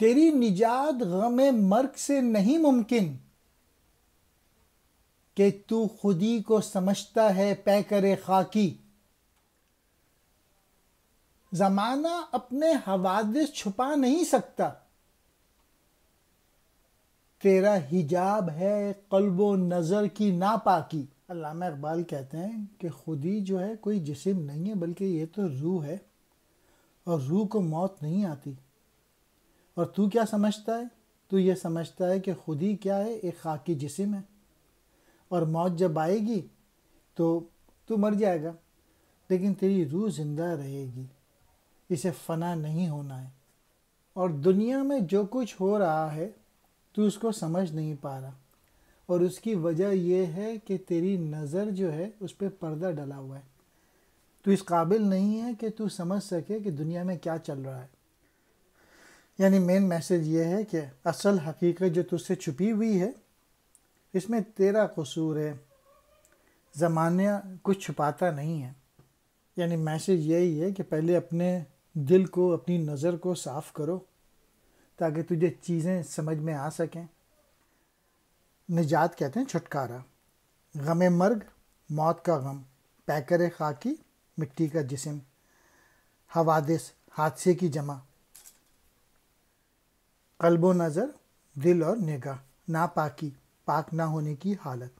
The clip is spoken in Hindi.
तेरी निजात गम मर्ग से नहीं मुमकिन कि तू खुदी को समझता है पै करे खाकी जमाना अपने हवादिस छुपा नहीं सकता तेरा हिजाब है कल्बो नज़र की नापाकी अलामा इकबाल कहते हैं कि खुदी जो है कोई जिसम नहीं है बल्कि ये तो रूह है और रूह को मौत नहीं आती और तू क्या समझता है तू ये समझता है कि खुद ही क्या है एक की जिसम है और मौत जब आएगी तो तू मर जाएगा लेकिन तेरी रूह ज़िंदा रहेगी इसे फना नहीं होना है और दुनिया में जो कुछ हो रहा है तू उसको समझ नहीं पा रहा और उसकी वजह यह है कि तेरी नज़र जो है उस पर पर्दा डला हुआ है तू इस काबिल नहीं है कि तू समझ सके कि दुनिया में क्या चल रहा है यानी मेन मैसेज ये है कि असल हकीकत जो तुझसे छुपी हुई है इसमें तेरा कसूर है ज़माना कुछ छुपाता नहीं है यानी मैसेज यही है कि पहले अपने दिल को अपनी नज़र को साफ़ करो ताकि तुझे चीज़ें समझ में आ सकें निजात कहते हैं छुटकारा गम मर्ग मौत का गम पैकर खाकी मिट्टी का जिसम हवादिस हादसे की जमा कल्बो नज़र दिल और निगाह नापाकी पाक ना होने की हालत